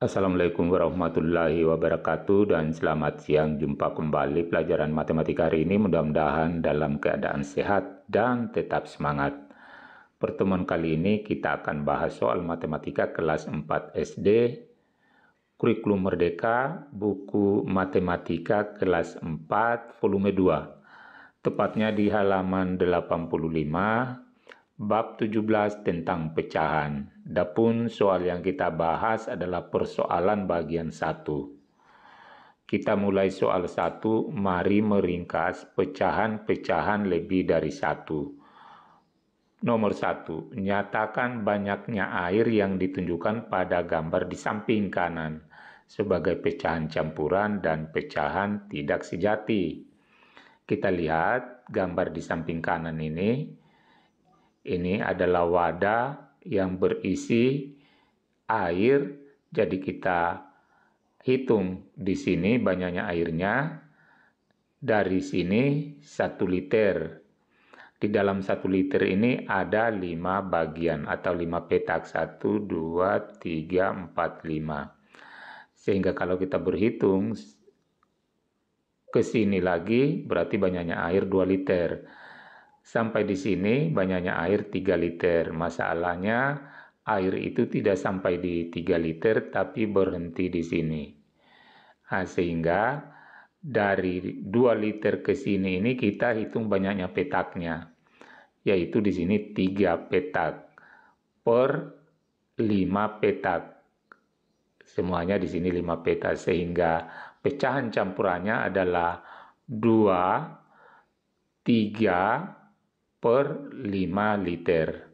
Assalamualaikum warahmatullahi wabarakatuh dan selamat siang jumpa kembali pelajaran matematika hari ini mudah-mudahan dalam keadaan sehat dan tetap semangat. Pertemuan kali ini kita akan bahas soal matematika kelas 4 SD, kurikulum merdeka, buku matematika kelas 4 volume 2. Tepatnya di halaman 85 bab 17 tentang pecahan. Dapun soal yang kita bahas adalah persoalan bagian 1. Kita mulai soal 1, mari meringkas pecahan-pecahan lebih dari 1. Nomor 1, nyatakan banyaknya air yang ditunjukkan pada gambar di samping kanan sebagai pecahan campuran dan pecahan tidak sejati. Kita lihat gambar di samping kanan ini, ini adalah wadah yang berisi air. Jadi kita hitung di sini banyaknya airnya. Dari sini 1 liter. Di dalam 1 liter ini ada 5 bagian atau 5 petak. 1, 2, 3, 4, 5. Sehingga kalau kita berhitung ke sini lagi berarti banyaknya air 2 liter. Sampai di sini banyaknya air 3 liter. Masalahnya air itu tidak sampai di 3 liter tapi berhenti di sini. Nah, sehingga dari 2 liter ke sini ini kita hitung banyaknya petaknya. Yaitu di sini 3 petak per 5 petak. Semuanya di sini 5 petak sehingga pecahan campurannya adalah 2 3 per 5 liter.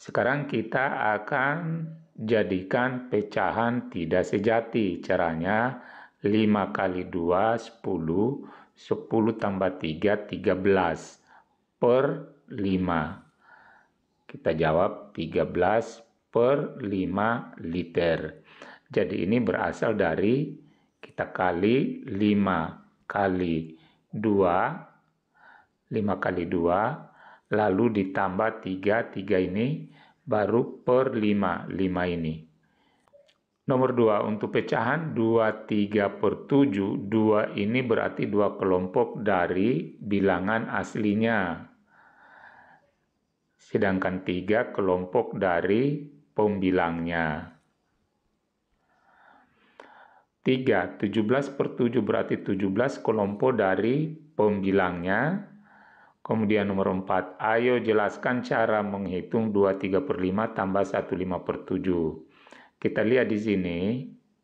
Sekarang kita akan jadikan pecahan tidak sejati. Caranya 5 kali 2 10, 10 tambah 3 13 per 5. Kita jawab 13 per 5 liter. Jadi ini berasal dari kita kali 5 kali 2 5 kali 2 lalu ditambah 3, 3 ini, baru per 5, 5 ini. Nomor 2, untuk pecahan 2, 3 per 7, 2 ini berarti dua kelompok dari bilangan aslinya. Sedangkan 3 kelompok dari pembilangnya. 3, 17 per 7 berarti 17 kelompok dari pembilangnya. Kemudian nomor 4, ayo jelaskan cara menghitung 2 3 per 5 tambah 1 5 per 7. Kita lihat di sini,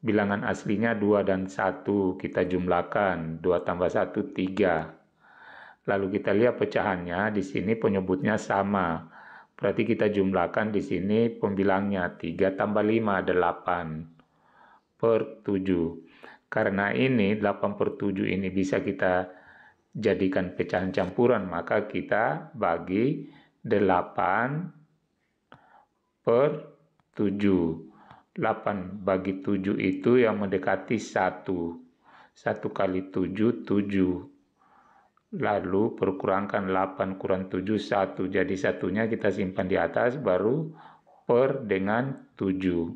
bilangan aslinya 2 dan 1, kita jumlahkan, 2 tambah 1, 3. Lalu kita lihat pecahannya, di sini penyebutnya sama. Berarti kita jumlahkan di sini pembilangnya, 3 tambah 5, 8 per 7. Karena ini 8 per 7 ini bisa kita jadikan pecahan campuran, maka kita bagi 8 per 7. 8 bagi 7 itu yang mendekati 1. 1 kali 7, 7. Lalu perkurangkan 8 kurang 7, 1. Jadi satunya kita simpan di atas, baru per dengan 7.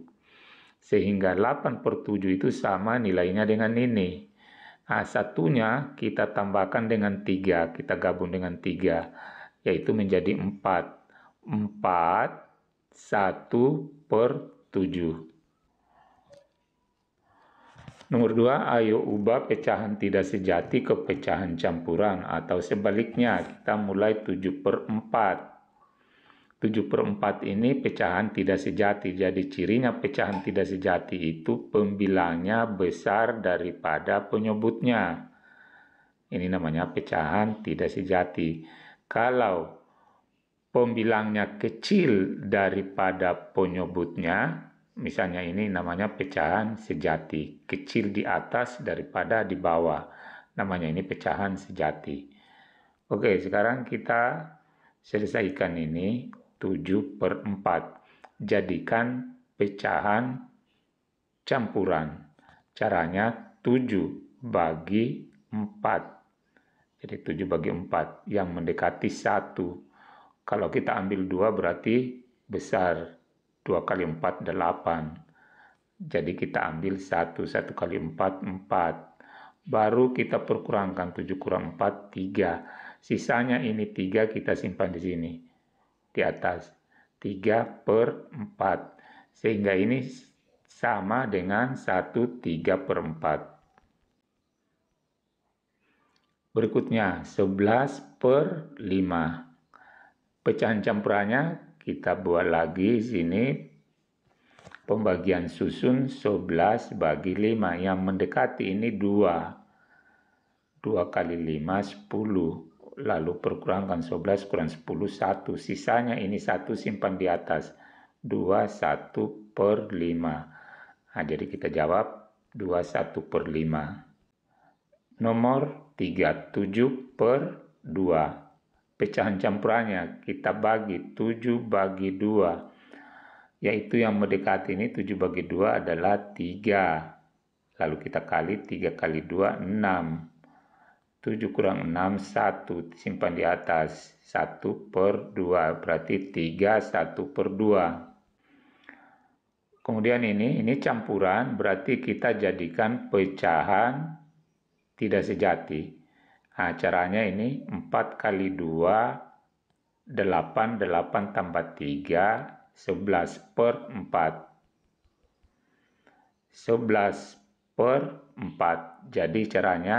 Sehingga 8 per 7 itu sama nilainya dengan ini. A nah, satunya kita tambahkan dengan tiga, kita gabung dengan tiga, yaitu menjadi empat. Empat, satu per tujuh. Nomor dua, ayo ubah pecahan tidak sejati ke pecahan campuran atau sebaliknya, kita mulai tujuh per empat. 7 per 4 ini pecahan tidak sejati. Jadi cirinya pecahan tidak sejati itu pembilangnya besar daripada penyebutnya. Ini namanya pecahan tidak sejati. Kalau pembilangnya kecil daripada penyebutnya, misalnya ini namanya pecahan sejati. Kecil di atas daripada di bawah. Namanya ini pecahan sejati. Oke, sekarang kita selesaikan ini 7 per 4. Jadikan pecahan campuran. Caranya 7 bagi 4. Jadi 7 bagi 4 yang mendekati 1. Kalau kita ambil 2 berarti besar. 2 kali 4, 8. Jadi kita ambil 1, 1 kali 4, 4. Baru kita perkurangkan 7 kurang 4, 3. Sisanya ini 3 kita simpan di sini di atas 3 per 4 sehingga ini sama dengan 1 3 per 4 berikutnya 11 per 5 pecahan campurannya kita buat lagi sini pembagian susun 11 bagi 5 yang mendekati ini 2 2 kali 5 10 lalu perkurangkan 11 kurang 10, 1. Sisanya ini 1 simpan di atas. 2, 1 per 5. Nah, jadi kita jawab 2, 1 per 5. Nomor 3, 7 per 2. Pecahan campurannya kita bagi 7 bagi 2. Yaitu yang mendekati ini 7 bagi 2 adalah 3. Lalu kita kali 3 kali 2, 6. 7 kurang 6, 1. Simpan di atas. 1 per 2. Berarti 3, 1 per 2. Kemudian ini, ini campuran. Berarti kita jadikan pecahan tidak sejati. Nah, caranya ini 4 kali 2, 8, 8 tambah 3, 11 per 4. 11 per 4. Jadi caranya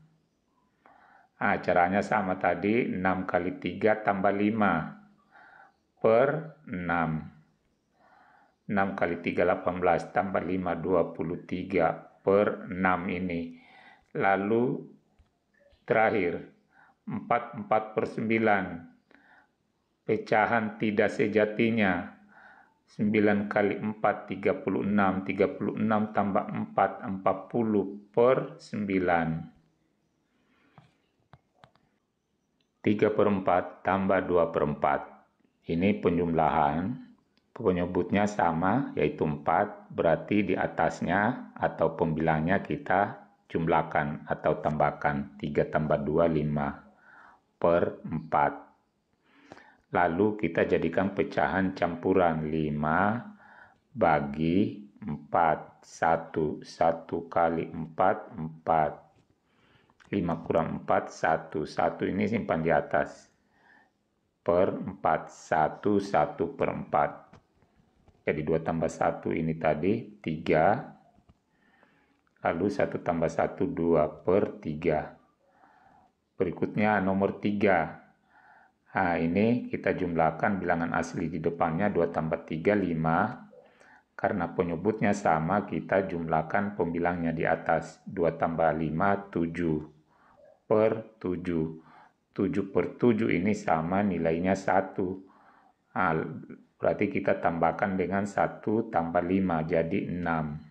Nah, caranya sama tadi, 6 kali 3 tambah 5 per 6. 6 kali 3, 18, tambah 5, 23 per 6 ini. Lalu terakhir, 4, 4 per 9. Pecahan tidak sejatinya. 9 kali 4, 36. 36 tambah 4, 40 per 9. 3 per 4 tambah 2 per 4. Ini penjumlahan, penyebutnya sama yaitu 4, berarti di atasnya atau pembilangnya kita jumlahkan atau tambahkan 3 tambah 2, 5 per 4. Lalu kita jadikan pecahan campuran 5 bagi 4, 1, 1 kali 4, 4, 5 kurang 4, 1. 1 ini simpan di atas. Per 4, 1, 1 per 4. Jadi 2 tambah 1 ini tadi 3. Lalu 1 tambah 1, 2 per 3. Berikutnya nomor 3. Nah, ini kita jumlahkan bilangan asli di depannya 2 tambah 3, 5. Karena penyebutnya sama, kita jumlahkan pembilangnya di atas. 2 tambah 5, 7 per 7. 7 per 7 ini sama nilainya 1. Nah, berarti kita tambahkan dengan 1 tambah 5 jadi 6.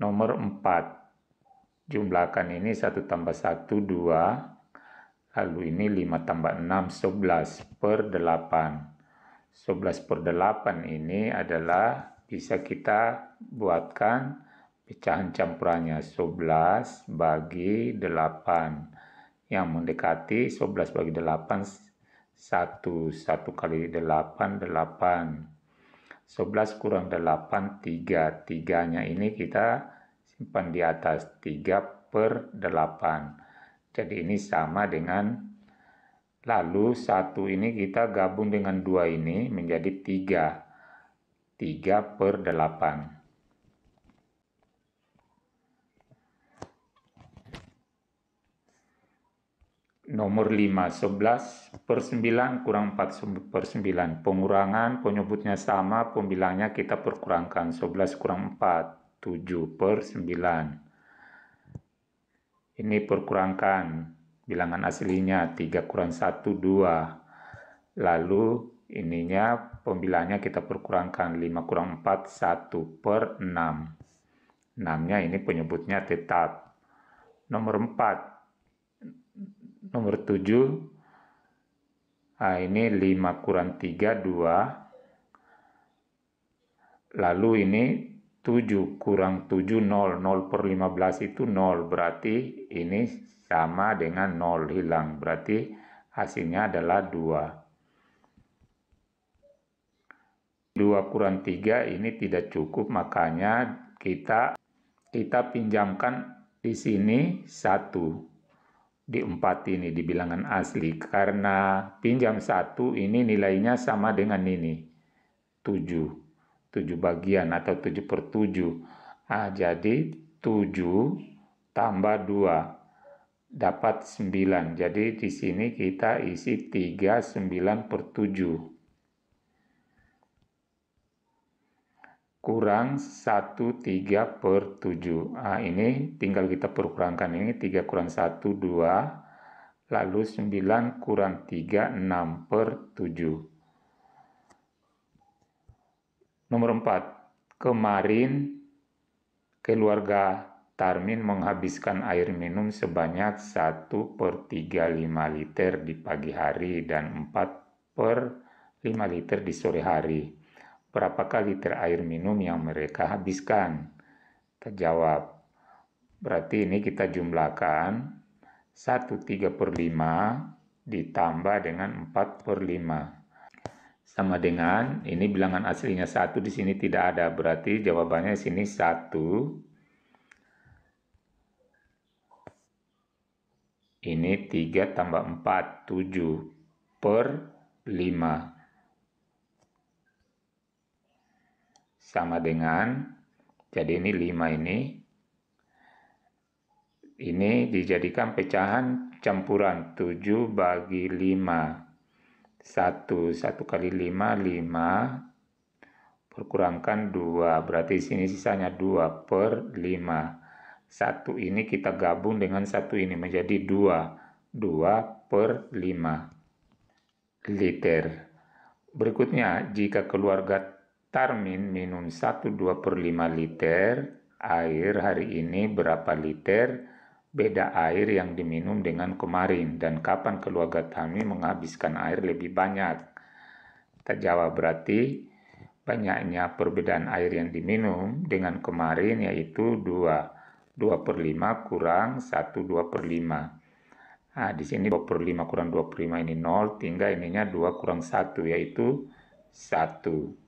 Nomor 4. Jumlahkan ini 1 tambah 1, 2. Lalu ini 5 tambah 6, 11 per 8. 11 per 8 ini adalah bisa kita buatkan Pecahan campurannya 11 bagi 8. Yang mendekati 11 bagi 8 1. 1 kali 8, 8. 11 kurang 8, 3. 3-nya ini kita simpan di atas 3 per 8. Jadi ini sama dengan lalu 1 ini kita gabung dengan 2 ini menjadi 3. 3 per 8. nomor 5, 11 per 9 kurang 4 per 9. Pengurangan penyebutnya sama, pembilangnya kita perkurangkan. 11 kurang 4, 7 per 9. Ini perkurangkan bilangan aslinya, 3 kurang 1, 2. Lalu ininya pembilangnya kita perkurangkan, 5 kurang 4, 1 per 6. 6-nya ini penyebutnya tetap. Nomor 4, nomor 7 Nah, ini 5 kurang 3, 2. Lalu ini 7 kurang 7, 0. 0 per 15 itu 0. Berarti ini sama dengan 0 hilang. Berarti hasilnya adalah 2. 2 kurang 3 ini tidak cukup. Makanya kita kita pinjamkan di sini 1 di empat ini di bilangan asli karena pinjam satu ini nilainya sama dengan ini tujuh tujuh bagian atau tujuh per tujuh ah, jadi tujuh tambah dua dapat sembilan jadi di sini kita isi tiga sembilan per tujuh kurang 1 3 per 7 nah, ini tinggal kita perkurangkan ini 3 kurang 1 2 lalu 9 kurang 3 6 per 7 nomor 4 kemarin keluarga Tarmin menghabiskan air minum sebanyak 1 per 35 liter di pagi hari dan 4 per 5 liter di sore hari berapakah liter air minum yang mereka habiskan? Terjawab, berarti ini kita jumlahkan 1 3 per 5 ditambah dengan 4 per 5. Sama dengan, ini bilangan aslinya 1 di sini tidak ada, berarti jawabannya di sini 1. Ini 3 tambah 4, 7 per 5. sama dengan jadi ini 5 ini ini dijadikan pecahan campuran 7 bagi 5 1 1 kali 5 5 berkurangkan 2 berarti sini sisanya 2 per 5 1 ini kita gabung dengan 1 ini menjadi 2 2 per 5 liter berikutnya jika keluarga Tarmin minum 1 per 5 liter air hari ini berapa liter beda air yang diminum dengan kemarin dan kapan keluarga Tarmin menghabiskan air lebih banyak. Kita jawab berarti banyaknya perbedaan air yang diminum dengan kemarin yaitu 2. 2 per 5 kurang 1 2 per 5. Nah, di sini 2 per 5 kurang 2 per 5 ini 0, tinggal ininya 2 kurang 1 yaitu 1